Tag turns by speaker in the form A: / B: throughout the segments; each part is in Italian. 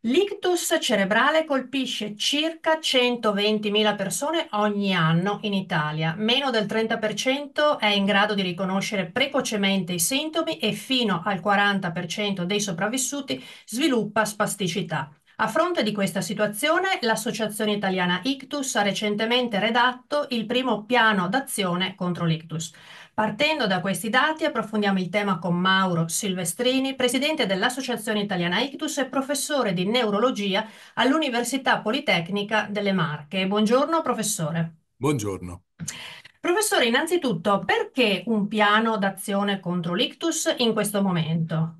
A: L'ictus cerebrale colpisce circa 120.000 persone ogni anno in Italia. Meno del 30% è in grado di riconoscere precocemente i sintomi e fino al 40% dei sopravvissuti sviluppa spasticità. A fronte di questa situazione, l'Associazione Italiana Ictus ha recentemente redatto il primo piano d'azione contro l'ictus. Partendo da questi dati approfondiamo il tema con Mauro Silvestrini, presidente dell'Associazione Italiana Ictus e professore di neurologia all'Università Politecnica delle Marche. Buongiorno professore.
B: Buongiorno.
A: Professore, innanzitutto, perché un piano d'azione contro l'ictus in questo momento?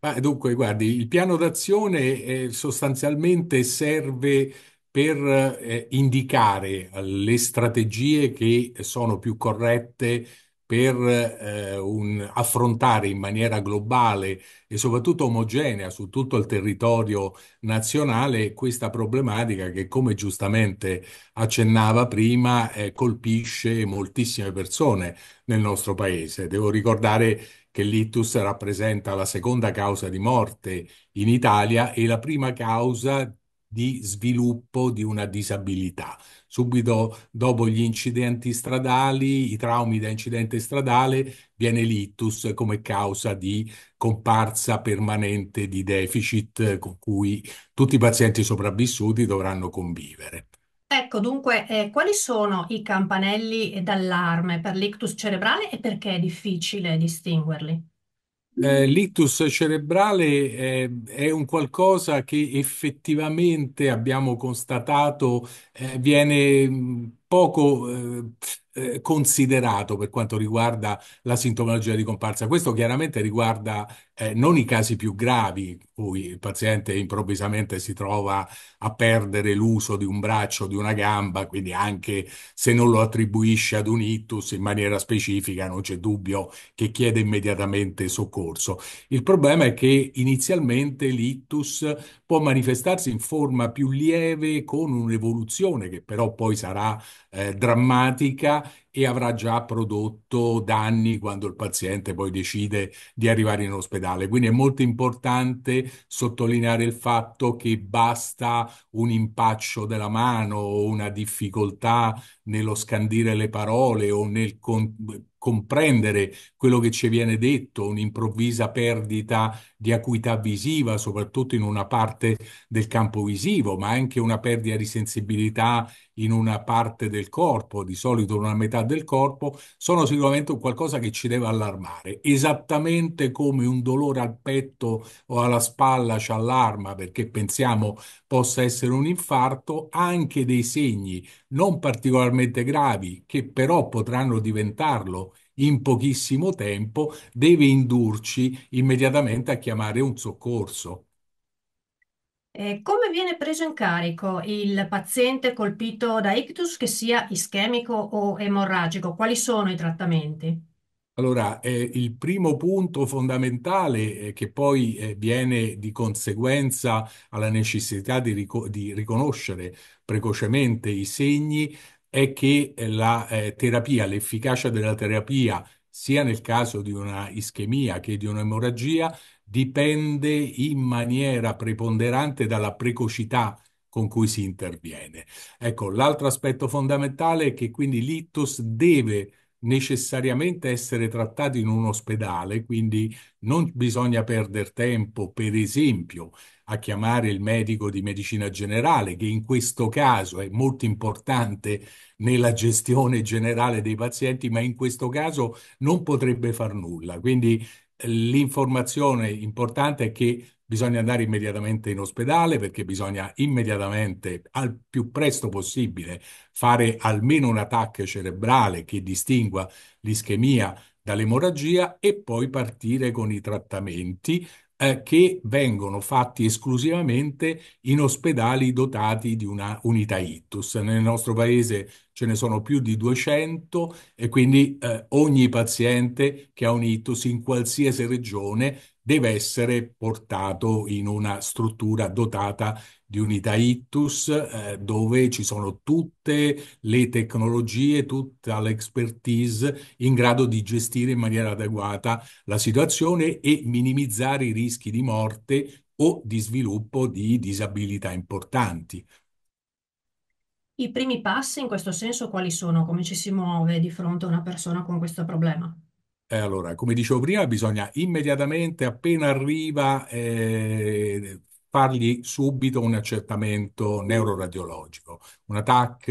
B: Ma dunque, guardi, il piano d'azione eh, sostanzialmente serve per eh, indicare eh, le strategie che sono più corrette per eh, un, affrontare in maniera globale e soprattutto omogenea su tutto il territorio nazionale questa problematica che, come giustamente accennava prima, eh, colpisce moltissime persone nel nostro paese. Devo ricordare che l'ictus rappresenta la seconda causa di morte in Italia e la prima causa di sviluppo di una disabilità. Subito dopo gli incidenti stradali, i traumi da incidente stradale, viene l'ictus come causa di comparsa permanente di deficit con cui tutti i pazienti sopravvissuti dovranno convivere.
A: Ecco, dunque, eh, quali sono i campanelli d'allarme per l'ictus cerebrale e perché è difficile distinguerli?
B: Eh, l'ictus cerebrale eh, è un qualcosa che effettivamente abbiamo constatato eh, viene mh, mm, poco eh, eh, considerato per quanto riguarda la sintomologia di comparsa. Questo chiaramente riguarda eh, non i casi più gravi, cui il paziente improvvisamente si trova a perdere l'uso di un braccio, o di una gamba, quindi anche se non lo attribuisce ad un ictus in maniera specifica, non c'è dubbio che chiede immediatamente soccorso. Il problema è che inizialmente l'ictus può manifestarsi in forma più lieve con un'evoluzione che però poi sarà eh, drammatica e avrà già prodotto danni quando il paziente poi decide di arrivare in ospedale. Quindi è molto importante sottolineare il fatto che basta un impaccio della mano o una difficoltà nello scandire le parole o nel con- comprendere quello che ci viene detto, un'improvvisa perdita di acuità visiva, soprattutto in una parte del campo visivo, ma anche una perdita di sensibilità in una parte del corpo, di solito una metà del corpo, sono sicuramente qualcosa che ci deve allarmare, esattamente come un dolore al petto o alla spalla ci allarma perché pensiamo possa essere un infarto, anche dei segni non particolarmente gravi che però potranno diventarlo in pochissimo tempo deve indurci immediatamente a chiamare un soccorso.
A: come viene preso in carico il paziente colpito da ictus, che sia ischemico o emorragico? Quali sono i trattamenti?
B: Allora, eh, il primo punto fondamentale eh, che poi eh, viene di conseguenza alla necessità di, rico- di riconoscere precocemente i segni è che eh, la eh, terapia, l'efficacia della terapia, sia nel caso di una ischemia che di un'emorragia, dipende in maniera preponderante dalla precocità con cui si interviene. Ecco, l'altro aspetto fondamentale è che quindi l'ITUS deve necessariamente essere trattato in un ospedale, quindi non bisogna perdere tempo, per esempio, a chiamare il medico di medicina generale, che in questo caso è molto importante nella gestione generale dei pazienti, ma in questo caso non potrebbe far nulla. Quindi l'informazione importante è che bisogna andare immediatamente in ospedale perché bisogna immediatamente, al più presto possibile, fare almeno un attacco cerebrale che distingua l'ischemia dall'emorragia e poi partire con i trattamenti eh, che vengono fatti esclusivamente in ospedali dotati di una unità ITUS. Nel nostro paese ce ne sono più di 200 e quindi eh, ogni paziente che ha un ITUS in qualsiasi regione deve essere portato in una struttura dotata di unità ictus eh, dove ci sono tutte le tecnologie, tutta l'expertise in grado di gestire in maniera adeguata la situazione e minimizzare i rischi di morte o di sviluppo di disabilità importanti.
A: I primi passi in questo senso quali sono? Come ci si muove di fronte a una persona con questo problema?
B: Eh, allora, come dicevo prima, bisogna immediatamente, appena arriva, eh, fargli subito un accertamento neuroradiologico. Una TAC è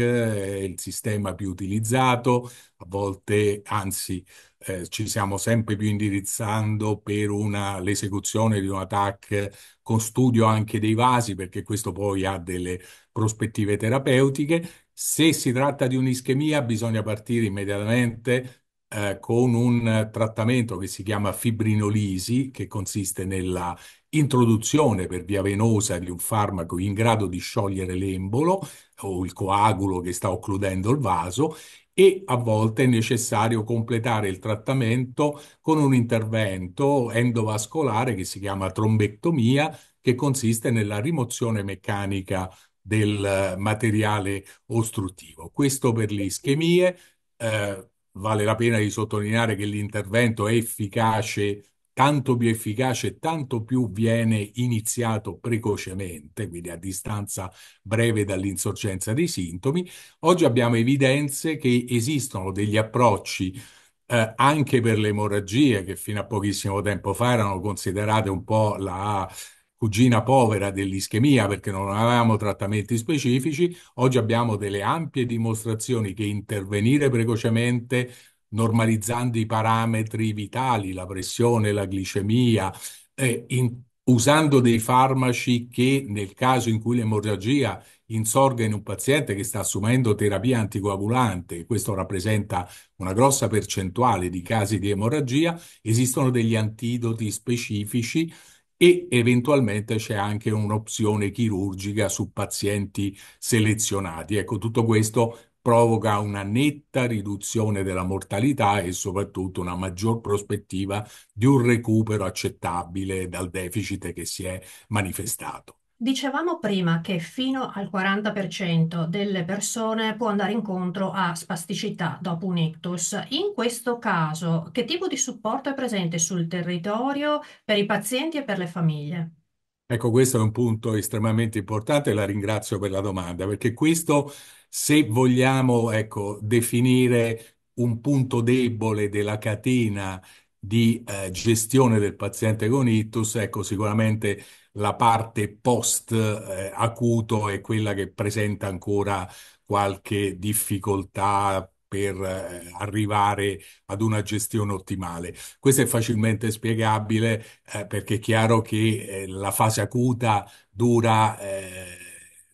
B: eh, il sistema più utilizzato, a volte, anzi, eh, ci stiamo sempre più indirizzando per una, l'esecuzione di una TAC con studio anche dei vasi, perché questo poi ha delle prospettive terapeutiche. Se si tratta di un'ischemia, bisogna partire immediatamente eh, con un trattamento che si chiama fibrinolisi, che consiste nella introduzione per via venosa di un farmaco in grado di sciogliere l'embolo o il coagulo che sta occludendo il vaso e a volte è necessario completare il trattamento con un intervento endovascolare che si chiama trombectomia, che consiste nella rimozione meccanica del eh, materiale ostruttivo. Questo per le ischemie. Eh, vale la pena di sottolineare che l'intervento è efficace, tanto più efficace, tanto più viene iniziato precocemente, quindi a distanza breve dall'insorgenza dei sintomi. Oggi abbiamo evidenze che esistono degli approcci eh, anche per le emorragie, che fino a pochissimo tempo fa erano considerate un po' la cugina povera dell'ischemia perché non avevamo trattamenti specifici, oggi abbiamo delle ampie dimostrazioni che intervenire precocemente normalizzando i parametri vitali, la pressione, la glicemia, eh, in, usando dei farmaci che nel caso in cui l'emorragia insorga in un paziente che sta assumendo terapia anticoagulante, questo rappresenta una grossa percentuale di casi di emorragia, esistono degli antidoti specifici e eventualmente c'è anche un'opzione chirurgica su pazienti selezionati. Ecco, tutto questo provoca una netta riduzione della mortalità e soprattutto una maggior prospettiva di un recupero accettabile dal deficit che si è manifestato.
A: Dicevamo prima che fino al 40% delle persone può andare incontro a spasticità dopo un ictus. In questo caso, che tipo di supporto è presente sul territorio per i pazienti e per le famiglie?
B: Ecco, questo è un punto estremamente importante e la ringrazio per la domanda, perché questo, se vogliamo, ecco, definire un punto debole della catena di eh, gestione del paziente con ictus, ecco sicuramente la parte post eh, acuto è quella che presenta ancora qualche difficoltà per eh, arrivare ad una gestione ottimale. Questo è facilmente spiegabile eh, perché è chiaro che eh, la fase acuta dura eh,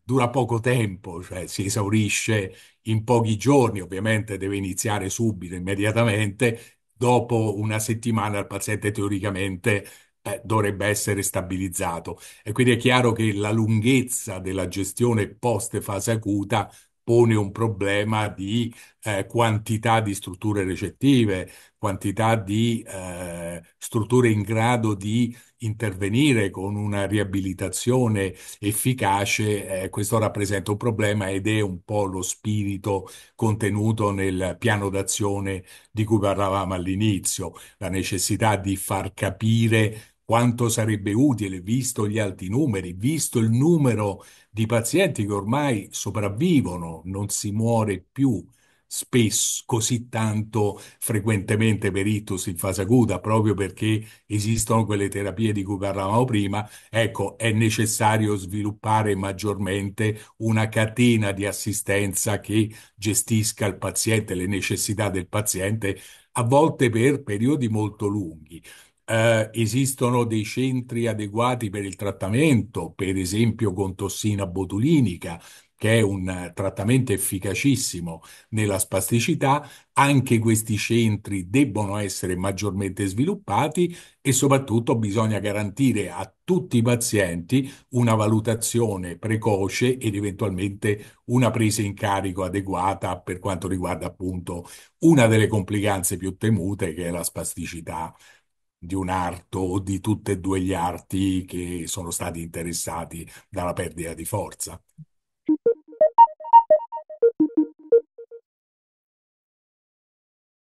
B: dura poco tempo, cioè si esaurisce in pochi giorni, ovviamente deve iniziare subito, immediatamente, dopo una settimana il paziente teoricamente eh, dovrebbe essere stabilizzato. E quindi è chiaro che la lunghezza della gestione post fase acuta pone un problema di eh, quantità di strutture recettive, quantità di eh, strutture in grado di intervenire con una riabilitazione efficace, eh, questo rappresenta un problema ed è un po' lo spirito contenuto nel piano d'azione di cui parlavamo all'inizio, la necessità di far capire quanto sarebbe utile, visto gli alti numeri, visto il numero di pazienti che ormai sopravvivono, non si muore più spesso, così tanto frequentemente per ictus in fase acuta, proprio perché esistono quelle terapie di cui parlavamo prima, ecco, è necessario sviluppare maggiormente una catena di assistenza che gestisca il paziente, le necessità del paziente, a volte per periodi molto lunghi. Eh, esistono dei centri adeguati per il trattamento, per esempio con tossina botulinica, che è un trattamento efficacissimo nella spasticità, anche questi centri debbono essere maggiormente sviluppati e soprattutto bisogna garantire a tutti i pazienti una valutazione precoce ed eventualmente una presa in carico adeguata per quanto riguarda appunto una delle complicanze più temute che è la spasticità di un arto o di tutte e due gli arti che sono stati interessati dalla perdita di forza.